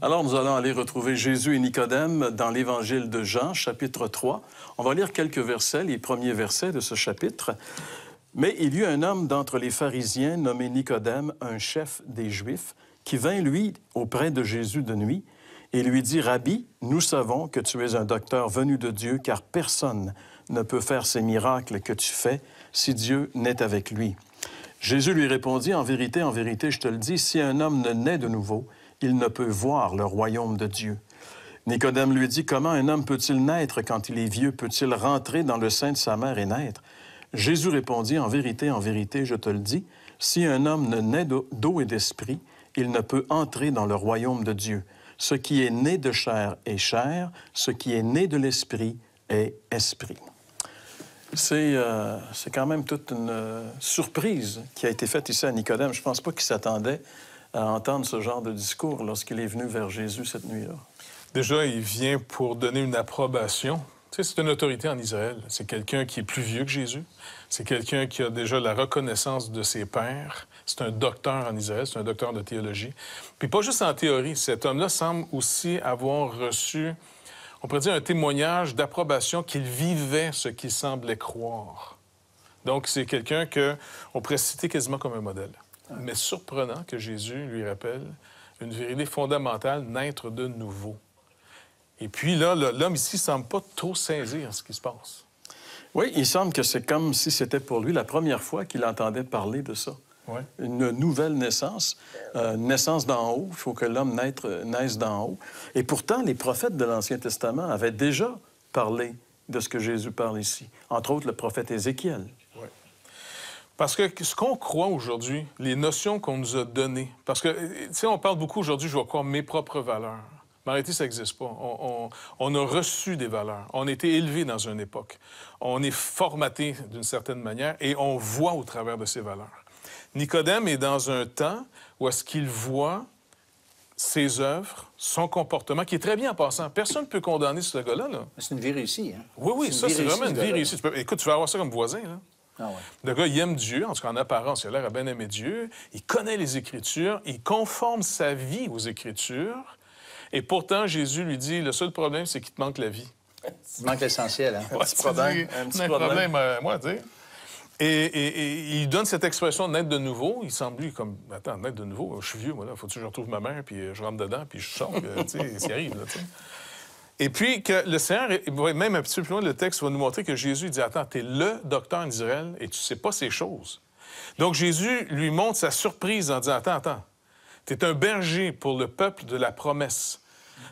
Alors nous allons aller retrouver Jésus et Nicodème dans l'évangile de Jean, chapitre 3. On va lire quelques versets, les premiers versets de ce chapitre. Mais il y eut un homme d'entre les pharisiens nommé Nicodème, un chef des Juifs, qui vint, lui, auprès de Jésus de nuit et lui dit, Rabbi, nous savons que tu es un docteur venu de Dieu, car personne ne peut faire ces miracles que tu fais si Dieu n'est avec lui. Jésus lui répondit, En vérité, en vérité, je te le dis, si un homme ne naît de nouveau, il ne peut voir le royaume de Dieu. Nicodème lui dit, comment un homme peut-il naître quand il est vieux? Peut-il rentrer dans le sein de sa mère et naître? Jésus répondit, en vérité, en vérité, je te le dis, si un homme ne naît d'eau et d'esprit, il ne peut entrer dans le royaume de Dieu. Ce qui est né de chair est chair, ce qui est né de l'esprit est esprit. C'est euh, quand même toute une euh, surprise qui a été faite ici à Nicodème. Je ne pense pas qu'il s'attendait à entendre ce genre de discours lorsqu'il est venu vers Jésus cette nuit-là? Déjà, il vient pour donner une approbation. Tu sais, c'est une autorité en Israël. C'est quelqu'un qui est plus vieux que Jésus. C'est quelqu'un qui a déjà la reconnaissance de ses pères. C'est un docteur en Israël, c'est un docteur de théologie. Puis pas juste en théorie, cet homme-là semble aussi avoir reçu, on pourrait dire, un témoignage d'approbation qu'il vivait ce qu'il semblait croire. Donc c'est quelqu'un que on pourrait citer quasiment comme un modèle mais surprenant que Jésus lui rappelle une vérité fondamentale, naître de nouveau. Et puis là, l'homme ici semble pas trop saisir ce qui se passe. Oui, il semble que c'est comme si c'était pour lui la première fois qu'il entendait parler de ça. Une nouvelle naissance, euh, naissance d'en haut. Il faut que l'homme naisse d'en haut. Et pourtant, les prophètes de l'Ancien Testament avaient déjà parlé de ce que Jésus parle ici. Entre autres, le prophète Ézéchiel. Parce que ce qu'on croit aujourd'hui, les notions qu'on nous a données, parce que, tu sais, on parle beaucoup aujourd'hui, je vais croire mes propres valeurs. Mais ça n'existe pas. On, a reçu des valeurs. On a été élevé dans une époque. On est formaté d'une certaine manière et on voit au travers de ces valeurs. Nicodème est dans un temps où est-ce qu'il voit ses œuvres, son comportement, qui est très bien en passant. Personne ne peut condamner ce gars-là. C'est une vie réussie. Hein. Oui, oui, ça, c'est vraiment une vie réussie. Écoute, tu vas avoir ça comme voisin. Là. Ah Le gars, il aime Dieu, en tout cas en apparence, il a l'air à bien aimer Dieu. Il connaît les Écritures, il conforme sa vie aux Écritures. Et pourtant, Jésus lui dit le seul problème, c'est qu'il te manque la vie. Il te manque l'essentiel, hein? un petit problème. Un petit problème, euh, moi, tu sais. Et, il donne cette expression naître de nouveau. Il semble, lui, comme, attends, naître de nouveau, je suis vieux, moi, là, faut que je retrouve ma mère, puis euh, je rentre dedans, puis je sors, euh, tu sais, ce qui arrive, là, tu sais. Et puis que le Seigneur, même un petit peu plus loin, le texte va nous montrer que Jésus dit, attends, tu es le docteur d'Israël et tu sais pas ces choses. Donc Jésus lui montre sa surprise en disant, attends, attends, tu es un berger pour le peuple de la promesse.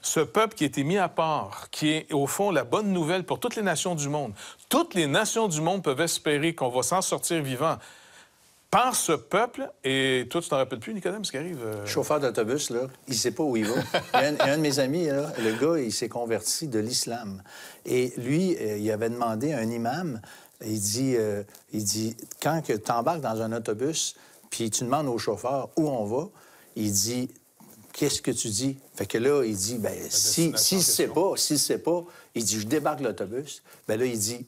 Ce peuple qui a été mis à part, qui est au fond la bonne nouvelle pour toutes les nations du monde. Toutes les nations du monde peuvent espérer qu'on va s'en sortir vivant par ce peuple, et toi, tu t'en rappelles plus, Nicodème, ce qui arrive? Euh, chauffeur d'autobus, là, il sait pas où il va. un, de mes amis, le gars, il s'est converti de l'islam. Et lui, euh, il avait demandé à un imam, il dit, euh, il dit quand tu embarques dans un autobus, puis tu demandes au chauffeur où on va, il dit, qu'est-ce que tu dis? Fait que là, il dit, ben, si, si pas, si c'est pas, il dit, je débarque l'autobus. Ben là, il dit,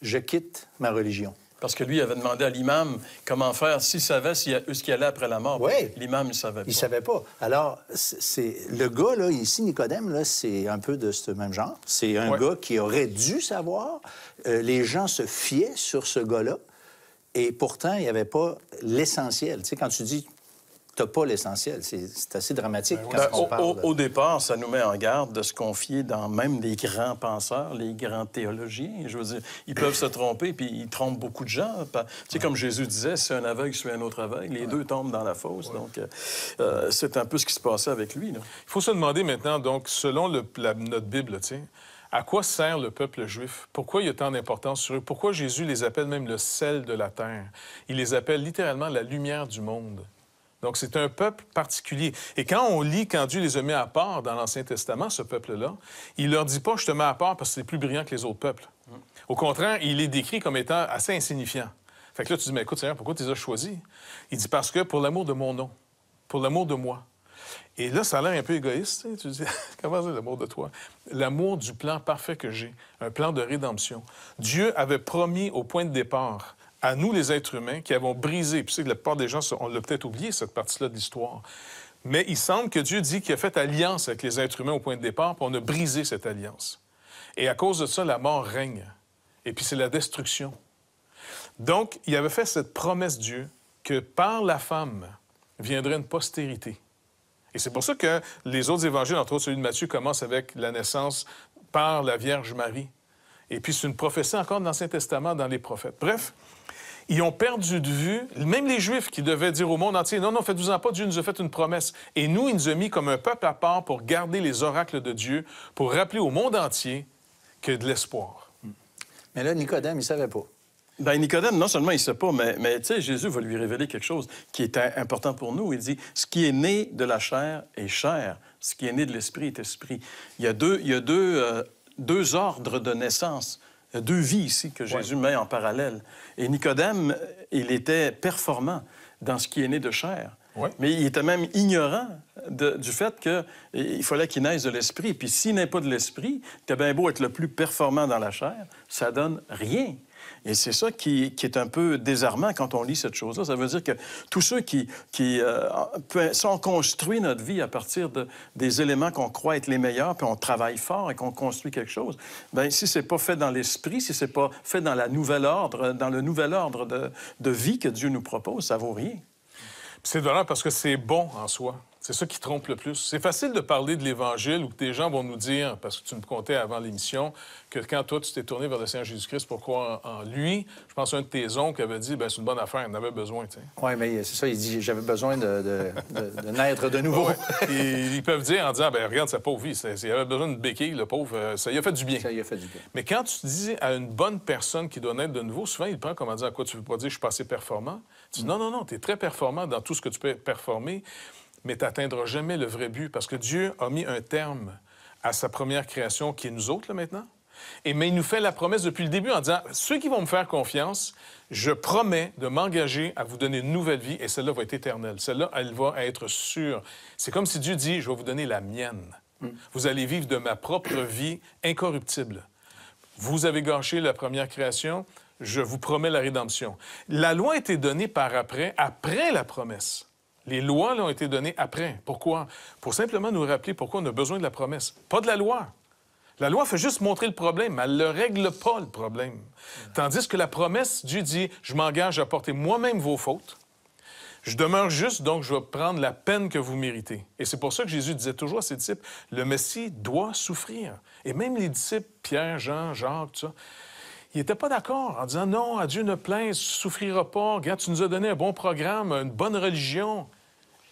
je quitte ma religion parce que lui avait demandé à l'imam comment faire, s'il savait s'il ce qui allait après la mort. Oui. L'imam, il savait pas. Il savait pas. Alors, c'est le gars, là, ici, Nicodème, là, c'est un peu de ce même genre. C'est un gars qui aurait dû savoir. Euh, les gens se fiaient sur ce gars-là. Et pourtant, il n'y avait pas l'essentiel. Tu sais, quand tu dis t'as pas l'essentiel. C'est assez dramatique ben quand on ben, parle. Au, départ, ça nous met en garde de se confier dans même des grands penseurs, les grands théologiens. Je veux dire, ils peuvent se tromper, puis ils trompent beaucoup de gens. Tu sais, comme Jésus disait, c'est un aveugle, c'est un autre aveugle. Les deux tombent dans la fosse. Donc, euh, euh, c'est un peu ce qui se passait avec lui. Il faut se demander maintenant, donc, selon le, notre Bible, à quoi sert le peuple juif? Pourquoi il y a tant d'importance sur eux? Pourquoi Jésus les appelle même le sel de la terre? Il les appelle littéralement la lumière du monde. Donc, c'est un peuple particulier. Et quand on lit quand Dieu les a mis à part dans l'Ancien Testament, ce peuple-là, il leur dit pas je te mets à part parce que c'est plus brillant que les autres peuples. Mm. Au contraire, il est décrit comme étant assez insignifiant. Fait que là, tu dis, mais écoute, Seigneur, pourquoi tu les as choisis? Il dit, parce que pour l'amour de mon nom, pour l'amour de moi. Et là, ça a l'air un peu égoïste. Tu dis, comment c'est l'amour de toi? L'amour du plan parfait que j'ai, un plan de rédemption. Dieu avait promis au point de départ à nous, les êtres humains, qui avons brisé, puis c'est que la plupart des gens, on l'a peut-être oublié, cette partie-là de l'histoire. Mais il semble que Dieu dit qu'il a fait alliance avec les êtres humains au point de départ, puis on a brisé cette alliance. Et à cause de ça, la mort règne. Et puis c'est la destruction. Donc, il avait fait cette promesse Dieu que par la femme viendrait une postérité. Et c'est pour ça que les autres évangiles, entre autres celui de Matthieu, commencent avec la naissance par la Vierge Marie. Et puis c'est une prophétie encore de l'Ancien Testament dans les prophètes. Bref, ils ont perdu de vue, même les Juifs qui devaient dire au monde entier, non, non, faites-vous-en pas, Dieu nous a fait une promesse. Et nous, il nous a mis comme un peuple à part pour garder les oracles de Dieu, pour rappeler au monde entier que de l'espoir. Mais là, Nicodème, il savait pas. Ben Nicodème, non seulement il ne sait pas, mais, mais tu sais, Jésus va lui révéler quelque chose qui est important pour nous. Il dit, ce qui est né de la chair est chair, ce qui est né de l'esprit est esprit. Il y a deux, il y a deux, euh, deux ordres de naissance il y a deux vies ici que Jésus met en parallèle. Et Nicodème, il était performant dans ce qui est né de chair. Mais il était même ignorant du fait qu'il fallait qu'il naisse de l'esprit. Puis s'il n'est pas de l'esprit, t'es bien beau être le plus performant dans la chair, ça donne rien. Et c'est ça qui, est un peu désarmant quand on lit cette chose-là. Ça veut dire que tous ceux qui, qui euh, sont construits notre vie à partir des éléments qu'on croit être les meilleurs, puis on travaille fort et qu'on construit quelque chose, bien, si c'est pas fait dans l'esprit, si c'est pas fait dans la ordre, euh, dans le nouvel ordre de, vie que Dieu nous propose, ça vaut rien. C'est drôle parce que c'est bon en soi. C'est ça qui trompe le plus. C'est facile de parler de l'Évangile où des gens vont nous dire, parce que tu me comptais avant l'émission, que quand toi, tu t'es tourné vers le Seigneur Jésus-Christ pour croire en, lui, je pense un de tes oncles avait dit, ben, c'est une bonne affaire, il en avait besoin. Oui, mais c'est ça, il dit, j'avais besoin de, naître de nouveau. ils peuvent dire en disant, ben, regarde, sa pauvre vie, il avait besoin de béquille, le pauvre, euh, ça lui a fait du bien. Ça lui a fait du bien. Mais quand tu dis à une bonne personne qui doit naître de nouveau, souvent, il prend comme en disant, quoi, tu veux pas dire, je suis pas assez performant? Tu dis, non, non, non, tu es très performant dans tout ce que tu peux performer mais tu jamais le vrai but parce que Dieu a mis un terme à sa première création qui est nous autres là maintenant. Et mais il nous fait la promesse depuis le début en disant ceux qui vont me faire confiance, je promets de m'engager à vous donner une nouvelle vie et celle-là va être éternelle. Celle-là, elle va être sûre. C'est comme si Dieu dit je vais vous donner la mienne. Mm. Vous allez vivre de ma propre vie incorruptible. Vous avez gâché la première création, je vous promets la rédemption. La loi a été donnée par après, après la promesse. Les lois là, ont été données après. Pourquoi? Pour simplement nous rappeler pourquoi on a besoin de la promesse. Pas de la loi. La loi fait juste montrer le problème, elle ne règle pas le problème. Tandis que la promesse, Dieu dit, je m'engage à porter moi-même vos fautes. Je demeure juste, donc je vais prendre la peine que vous méritez. Et c'est pour ça que Jésus disait toujours à ses disciples, le Messie doit souffrir. Et même les disciples, Pierre, Jean, Jacques, tout ça, ils n'étaient pas d'accord en disant, non, à Dieu ne plaise, tu ne souffriras pas, regarde, tu nous as donné un bon programme, une bonne religion.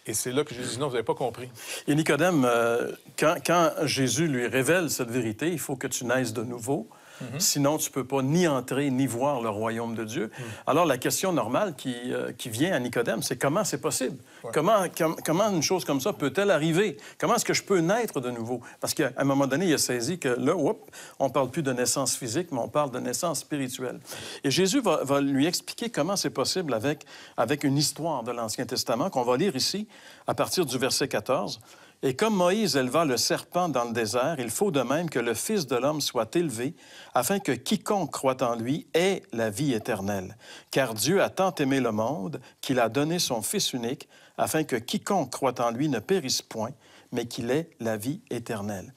Et c'est là que Jésus dit non, vous n'avez pas compris. Et Nicodème, euh, quand, quand Jésus lui révèle cette vérité, il faut que tu naisses de nouveau. Mhm. Sinon, tu ne peux pas ni entrer ni voir le royaume de Dieu. Mhm. Alors, la question normale euh, qui, vient à Nicodème, c'est comment c'est possible? Comment, une chose comme ça peut-elle arriver? Comment est-ce que je peux naître de nouveau? Parce qu'à un moment donné, il a saisi que là, on ne parle plus de naissance physique, mais on parle de naissance spirituelle. Et Jésus va, lui expliquer comment c'est possible avec une histoire de l'Ancien Testament qu'on va lire ici à partir du verset 14. Et comme Moïse éleva le serpent dans le désert, il faut de même que le Fils de l'homme soit élevé, afin que quiconque croit en lui ait la vie éternelle. Car Dieu a tant aimé le monde qu'il a donné son Fils unique, afin que quiconque croit en lui ne périsse point, mais qu'il ait la vie éternelle.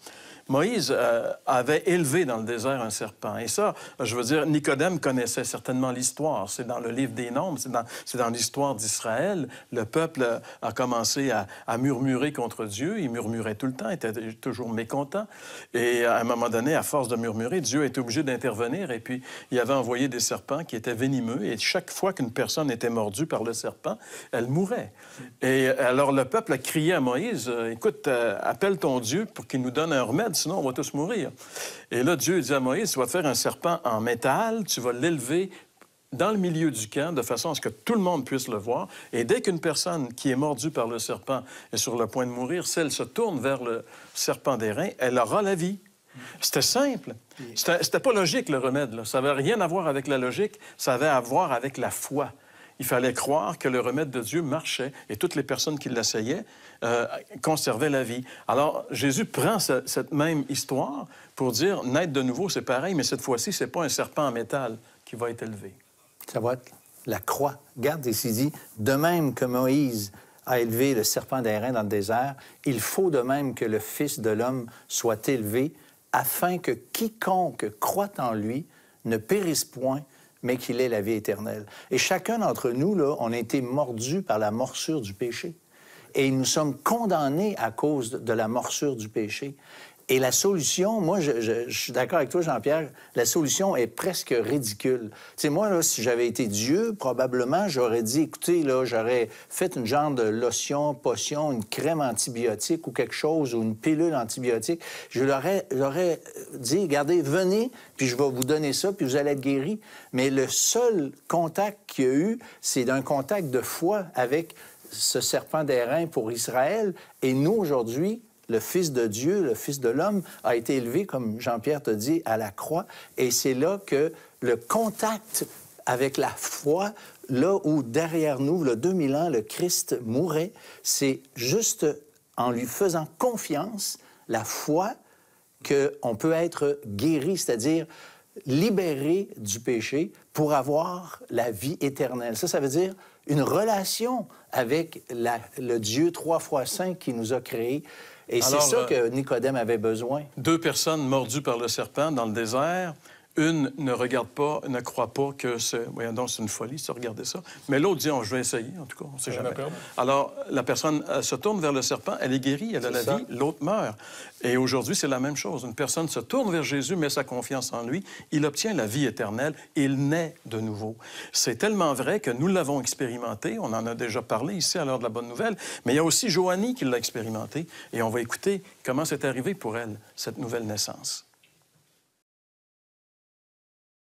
Moïse euh, avait élevé dans le désert un serpent. Et ça, je veux dire, Nicodème connaissait certainement l'histoire. C'est dans le livre des Nombres, c'est dans, l'histoire d'Israël. Le peuple a commencé à, murmurer contre Dieu. Il murmurait tout le temps, était toujours mécontent. Et à un moment donné, à force de murmurer, Dieu était obligé d'intervenir. Et puis, il avait envoyé des serpents qui étaient venimeux. Et chaque fois qu'une personne était mordue par le serpent, elle mourait. Et alors, le peuple a crié à Moïse, euh, écoute, euh, appelle ton Dieu pour qu'il nous donne un remède sinon on va tous mourir. Et là, Dieu dit à Moïse, tu vas faire un serpent en métal, tu vas l'élever dans le milieu du camp, de façon à ce que tout le monde puisse le voir. Et dès qu'une personne qui est mordue par le serpent est sur le point de mourir, si elle se tourne vers le serpent des reins, elle aura la vie. C'était simple. C'était pas logique, le remède. Ça n'avait rien à voir avec la logique, ça avait à voir avec la foi il fallait croire que le remède de Dieu marchait et toutes les personnes qui l'essayaient euh, conservaient la vie. Alors Jésus prend cette même histoire pour dire naître de nouveau, c'est pareil, mais cette fois-ci, c'est pas un serpent en métal qui va être élevé. Ça va être la croix. Garde ici dit de même que Moïse a élevé le serpent des reins dans le désert, il faut de même que le Fils de l'homme soit élevé afin que quiconque croit en lui ne périsse point, mais qu'il est la vie éternelle. Et chacun d'entre nous, là, on a été mordu par la morsure du péché. Et nous sommes condamnés à cause de la morsure du péché. Et la solution, moi, je, suis d'accord avec toi, Jean-Pierre, la solution est presque ridicule. Tu moi, là, si j'avais été Dieu, probablement, j'aurais dit, écoutez, là, j'aurais fait une genre de lotion, potion, une crème antibiotique ou quelque chose, ou une pilule antibiotique. Je leur aurais dit, regardez, venez, puis je vais vous donner ça, puis vous allez être guéri. Mais le seul contact qu'il y a eu, c'est d'un contact de foi avec ce serpent d'airain pour Israël. Et nous, aujourd'hui, le Fils de Dieu, le Fils de l'homme, a été élevé, comme Jean-Pierre te dit, à la croix. Et c'est là que le contact avec la foi, là où derrière nous, le 2000 ans, le Christ mourait, c'est juste en lui faisant confiance, la foi, qu'on peut être guéri, c'est-à-dire libéré du péché pour avoir la vie éternelle. Ça, ça veut dire une relation avec le Dieu trois fois saint qui nous a créés. Et c'est ça euh, que Nicodème avait besoin. Deux personnes mordues par le serpent dans le désert. Une ne regarde pas, ne croit pas que c'est. Voyons donc, c'est une folie, se regarder ça. Mais l'autre dit, oh, je vais essayer, en tout cas, on ne sait jamais. Alors, la personne se tourne vers le serpent, elle est guérie, elle a la vie, l'autre meurt. Et aujourd'hui, c'est la même chose. Une personne se tourne vers Jésus, met sa confiance en lui, il obtient la vie éternelle, il naît de nouveau. C'est tellement vrai que nous l'avons expérimenté, on en a déjà parlé ici à l'heure de la bonne nouvelle, mais il y a aussi Joanie qui l'a expérimenté, et on va écouter comment c'est arrivé pour elle, cette nouvelle naissance.